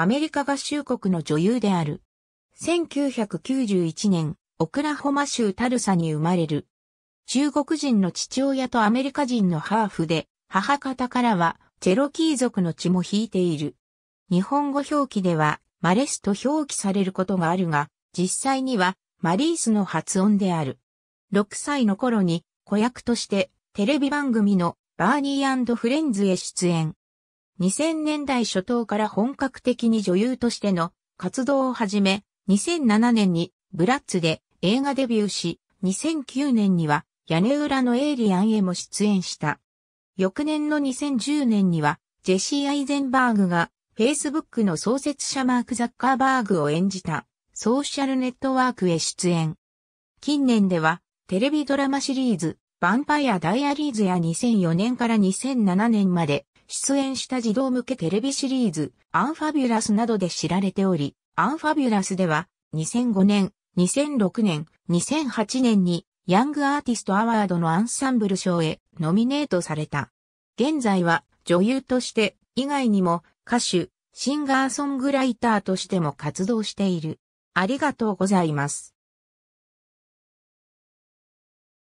アメリカ合衆国の女優である。1991年、オクラホマ州タルサに生まれる。中国人の父親とアメリカ人のハーフで、母方からはチェロキー族の血も引いている。日本語表記ではマレスと表記されることがあるが、実際にはマリースの発音である。6歳の頃に子役としてテレビ番組のバーニーフレンズへ出演。2000年代初頭から本格的に女優としての活動を始め、2007年にブラッツで映画デビューし、2009年には屋根裏のエイリアンへも出演した。翌年の2010年にはジェシー・アイゼンバーグが Facebook の創設者マーク・ザッカーバーグを演じたソーシャルネットワークへ出演。近年ではテレビドラマシリーズヴァンパイア・ダイアリーズや2004年から2007年まで出演した児童向けテレビシリーズ、アンファビュラスなどで知られており、アンファビュラスでは、2005年、2006年、2008年に、ヤングアーティストアワードのアンサンブル賞へノミネートされた。現在は女優として以外にも歌手、シンガーソングライターとしても活動している。ありがとうございます。